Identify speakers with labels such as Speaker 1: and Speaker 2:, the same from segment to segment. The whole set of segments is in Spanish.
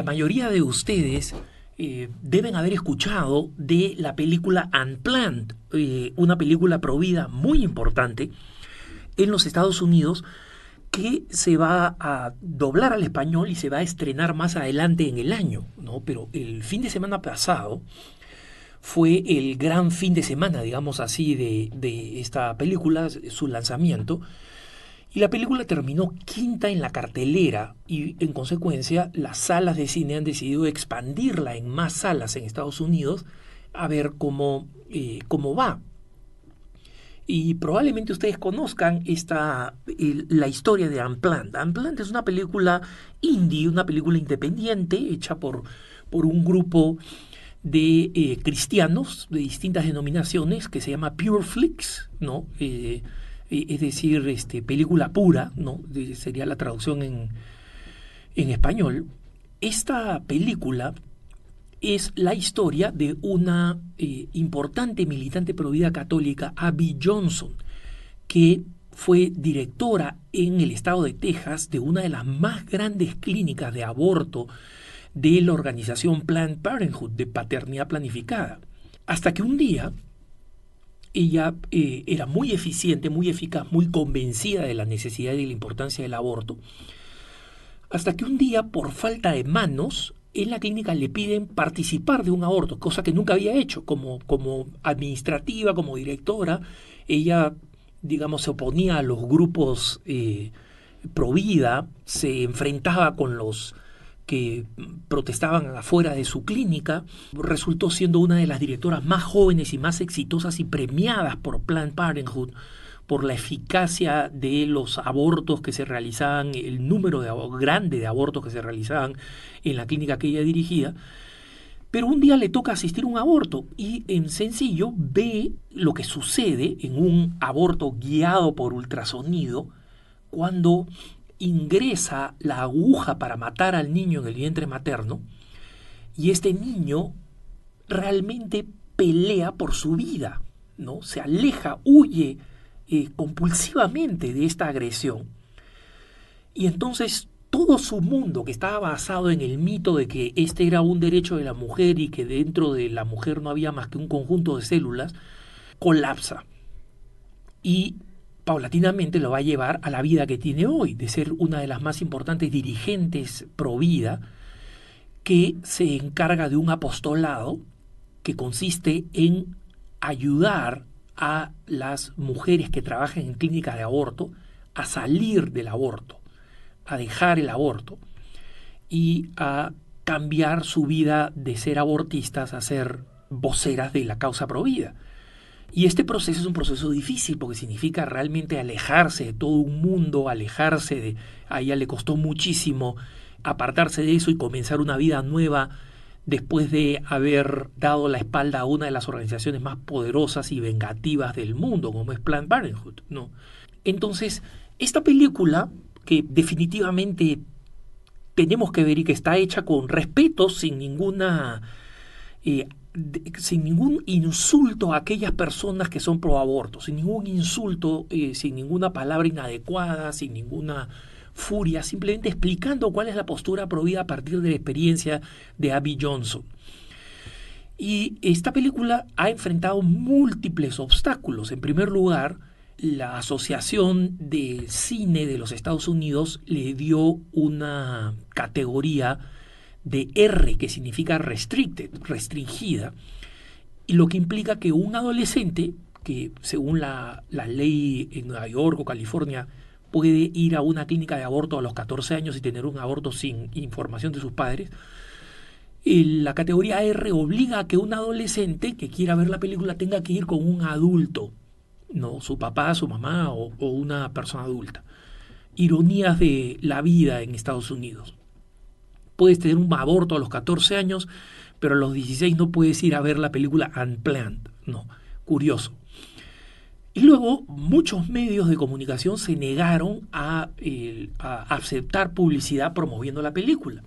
Speaker 1: la mayoría de ustedes eh, deben haber escuchado de la película Unplanned, eh, una película prohibida muy importante en los Estados Unidos que se va a doblar al español y se va a estrenar más adelante en el año, ¿no? Pero el fin de semana pasado fue el gran fin de semana, digamos así, de, de esta película, su lanzamiento. Y la película terminó quinta en la cartelera y en consecuencia las salas de cine han decidido expandirla en más salas en Estados Unidos a ver cómo, eh, cómo va. Y probablemente ustedes conozcan esta, la historia de Ampland. Ampland es una película indie, una película independiente hecha por, por un grupo de eh, cristianos de distintas denominaciones que se llama Pure Flix, ¿no? Eh, es decir, este, película pura, ¿no? sería la traducción en, español, esta película es la historia de una eh, importante militante vida católica, Abby Johnson, que fue directora en el estado de Texas de una de las más grandes clínicas de aborto de la organización Planned Parenthood, de paternidad planificada. Hasta que un día ella eh, era muy eficiente, muy eficaz, muy convencida de la necesidad y la importancia del aborto, hasta que un día, por falta de manos, en la clínica le piden participar de un aborto, cosa que nunca había hecho como, como administrativa, como directora. Ella, digamos, se oponía a los grupos eh, pro vida, se enfrentaba con los que protestaban afuera de su clínica, resultó siendo una de las directoras más jóvenes y más exitosas y premiadas por Planned Parenthood por la eficacia de los abortos que se realizaban, el número de, grande de abortos que se realizaban en la clínica que ella dirigía. Pero un día le toca asistir a un aborto y en sencillo ve lo que sucede en un aborto guiado por ultrasonido cuando ingresa la aguja para matar al niño en el vientre materno y este niño realmente pelea por su vida, ¿no? Se aleja, huye eh, compulsivamente de esta agresión. Y entonces todo su mundo que estaba basado en el mito de que este era un derecho de la mujer y que dentro de la mujer no había más que un conjunto de células, colapsa. Y paulatinamente lo va a llevar a la vida que tiene hoy, de ser una de las más importantes dirigentes pro vida, que se encarga de un apostolado que consiste en ayudar a las mujeres que trabajan en clínicas de aborto a salir del aborto, a dejar el aborto y a cambiar su vida de ser abortistas a ser voceras de la causa provida. Y este proceso es un proceso difícil porque significa realmente alejarse de todo un mundo, alejarse de... A ella le costó muchísimo apartarse de eso y comenzar una vida nueva después de haber dado la espalda a una de las organizaciones más poderosas y vengativas del mundo, como es Planned Parenthood. ¿no? Entonces, esta película, que definitivamente tenemos que ver y que está hecha con respeto, sin ninguna eh, sin ningún insulto a aquellas personas que son pro aborto, sin ningún insulto, eh, sin ninguna palabra inadecuada, sin ninguna furia, simplemente explicando cuál es la postura prohibida a partir de la experiencia de Abby Johnson. Y esta película ha enfrentado múltiples obstáculos. En primer lugar, la Asociación de Cine de los Estados Unidos le dio una categoría de R, que significa restricted, restringida, y lo que implica que un adolescente, que según la, ley en Nueva York o California, puede ir a una clínica de aborto a los 14 años y tener un aborto sin información de sus padres, eh, la categoría R obliga a que un adolescente que quiera ver la película tenga que ir con un adulto, no su papá, su mamá o una persona adulta. Ironías de la vida en Estados Unidos puedes tener un aborto a los 14 años, pero a los 16 no puedes ir a ver la película Unplanned. No, curioso. Y luego muchos medios de comunicación se negaron a, aceptar publicidad promoviendo la película.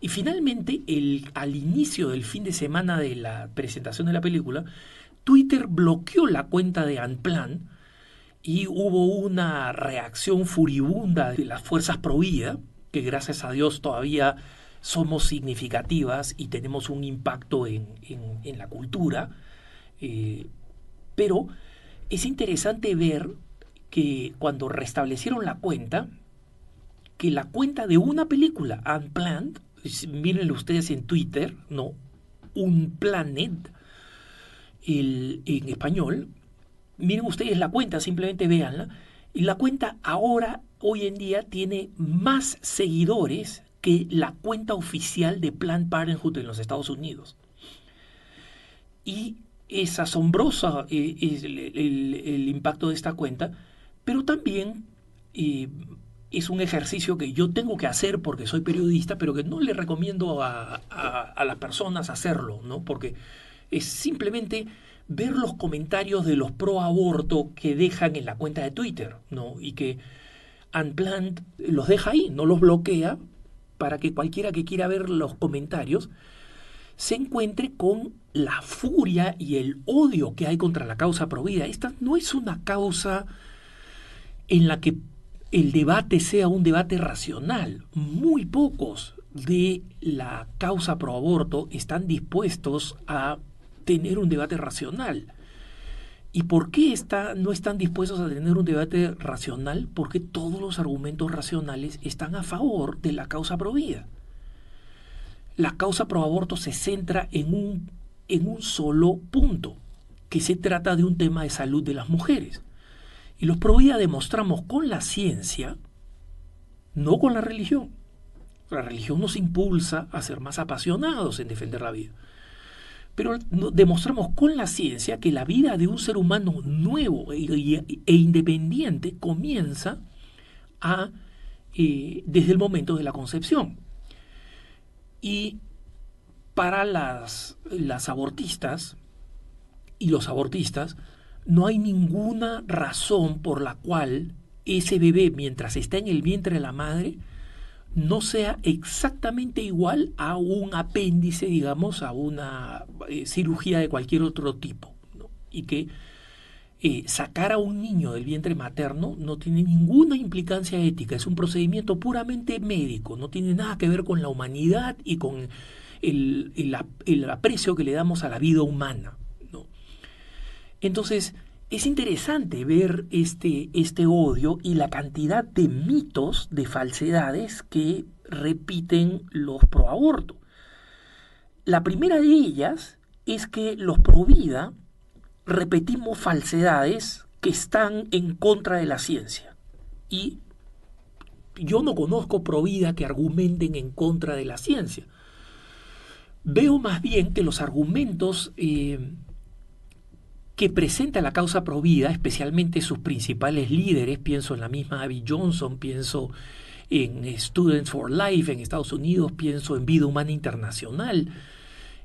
Speaker 1: Y finalmente, el, al inicio del fin de semana de la presentación de la película, Twitter bloqueó la cuenta de Unplanned y hubo una reacción furibunda de las fuerzas pro que gracias a Dios todavía somos significativas y tenemos un impacto en, la cultura, eh, pero es interesante ver que cuando restablecieron la cuenta, que la cuenta de una película, Unplanned, miren ustedes en Twitter, ¿no? Un en español, miren ustedes la cuenta, simplemente véanla, y la cuenta ahora, hoy en día, tiene más seguidores que la cuenta oficial de Planned Parenthood en los Estados Unidos. Y es asombroso eh, el, impacto de esta cuenta, pero también eh, es un ejercicio que yo tengo que hacer porque soy periodista, pero que no le recomiendo a, las personas hacerlo, Porque es simplemente ver los comentarios de los pro aborto que dejan en la cuenta de Twitter, ¿no? Y que Unplanned los deja ahí, no los bloquea, para que cualquiera que quiera ver los comentarios se encuentre con la furia y el odio que hay contra la causa pro-vida. Esta no es una causa en la que el debate sea un debate racional. Muy pocos de la causa pro aborto están dispuestos a tener un debate racional. ¿Y por qué está, no están dispuestos a tener un debate racional? Porque todos los argumentos racionales están a favor de la causa pro La causa pro aborto se centra en un, en un solo punto, que se trata de un tema de salud de las mujeres. Y los pro vida demostramos con la ciencia, no con la religión. La religión nos impulsa a ser más apasionados en defender la vida. Pero demostramos con la ciencia que la vida de un ser humano nuevo e, e independiente comienza a, eh, desde el momento de la concepción. Y para las, las abortistas y los abortistas, no hay ninguna razón por la cual ese bebé, mientras está en el vientre de la madre, no sea exactamente igual a un apéndice, digamos, a una eh, cirugía de cualquier otro tipo. Y que eh, sacar a un niño del vientre materno no tiene ninguna implicancia ética, es un procedimiento puramente médico, no tiene nada que ver con la humanidad y con el, aprecio que le damos a la vida humana. Entonces, es interesante ver este, este odio y la cantidad de mitos, de falsedades que repiten los proaborto. La primera de ellas es que los pro vida repetimos falsedades que están en contra de la ciencia. Y yo no conozco pro vida que argumenten en contra de la ciencia. Veo más bien que los argumentos eh, que presenta la causa provida, especialmente sus principales líderes, pienso en la misma Abby Johnson, pienso en Students for Life en Estados Unidos, pienso en Vida Humana Internacional,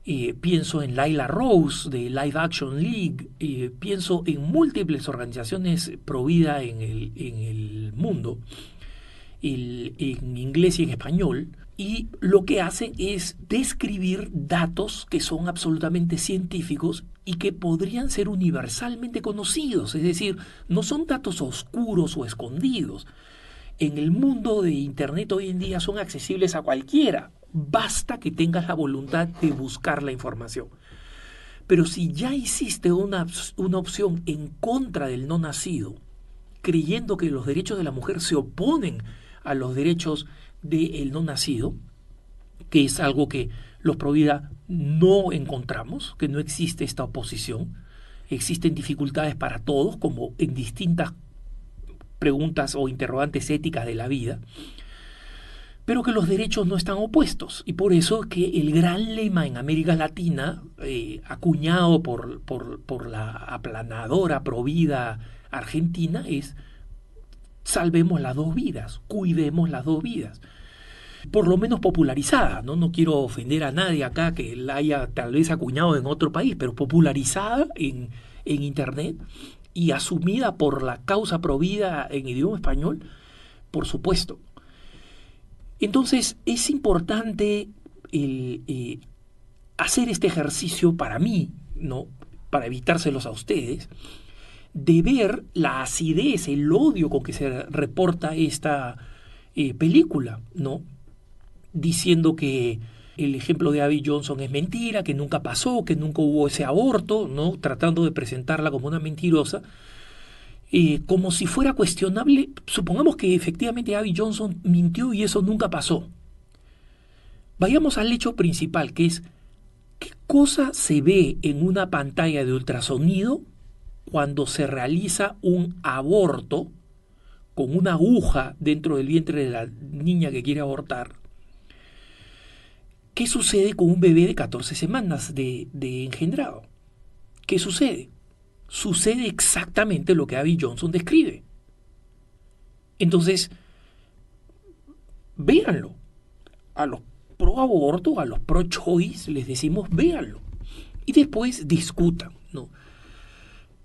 Speaker 1: eh, pienso en Laila Rose de Live Action League, eh, pienso en múltiples organizaciones pro en el, mundo, en inglés y en español, y lo que hacen es describir datos que son absolutamente científicos y que podrían ser universalmente conocidos, es decir, no son datos oscuros o escondidos. En el mundo de Internet hoy en día son accesibles a cualquiera, basta que tengas la voluntad de buscar la información. Pero si ya hiciste una, una opción en contra del no nacido, creyendo que los derechos de la mujer se oponen a los derechos del el no nacido, que es algo que los Provida no encontramos, que no existe esta oposición. Existen dificultades para todos, como en distintas preguntas o interrogantes éticas de la vida, pero que los derechos no están opuestos. Y por eso que el gran lema en América Latina, eh, acuñado por, por, por la aplanadora provida argentina, es salvemos las dos vidas, cuidemos las dos vidas. Por lo menos popularizada, ¿no? No quiero ofender a nadie acá que la haya tal vez acuñado en otro país, pero popularizada en, Internet y asumida por la causa provida en idioma español, por supuesto. Entonces es importante el, eh, hacer este ejercicio para mí, ¿no? Para evitárselos a ustedes, de ver la acidez, el odio con que se reporta esta eh, película, ¿no? Diciendo que el ejemplo de Abby Johnson es mentira, que nunca pasó, que nunca hubo ese aborto, ¿no? Tratando de presentarla como una mentirosa. Eh, como si fuera cuestionable, supongamos que efectivamente Abby Johnson mintió y eso nunca pasó. Vayamos al hecho principal, que es, ¿qué cosa se ve en una pantalla de ultrasonido cuando se realiza un aborto con una aguja dentro del vientre de la niña que quiere abortar, ¿qué sucede con un bebé de 14 semanas de, engendrado? ¿Qué sucede? Sucede exactamente lo que Abby Johnson describe. Entonces, véanlo. A los pro aborto, a los pro choice, les decimos véanlo. Y después discutan, ¿no?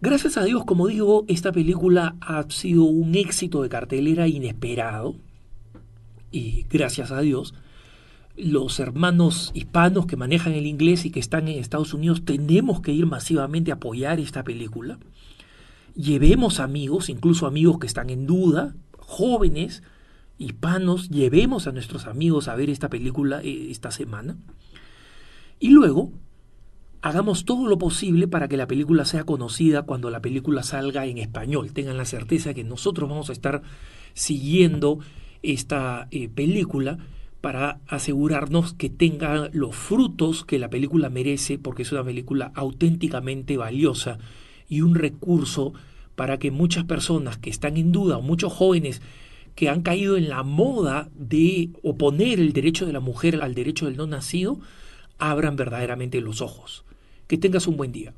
Speaker 1: Gracias a Dios, como digo, esta película ha sido un éxito de cartelera inesperado. Y gracias a Dios, los hermanos hispanos que manejan el inglés y que están en Estados Unidos tenemos que ir masivamente a apoyar esta película. Llevemos amigos, incluso amigos que están en duda, jóvenes, hispanos, llevemos a nuestros amigos a ver esta película eh, esta semana. Y luego hagamos todo lo posible para que la película sea conocida cuando la película salga en español. Tengan la certeza que nosotros vamos a estar siguiendo esta eh, película para asegurarnos que tenga los frutos que la película merece, porque es una película auténticamente valiosa y un recurso para que muchas personas que están en duda, o muchos jóvenes que han caído en la moda de oponer el derecho de la mujer al derecho del no nacido, abran verdaderamente los ojos. Que tengas un buen día.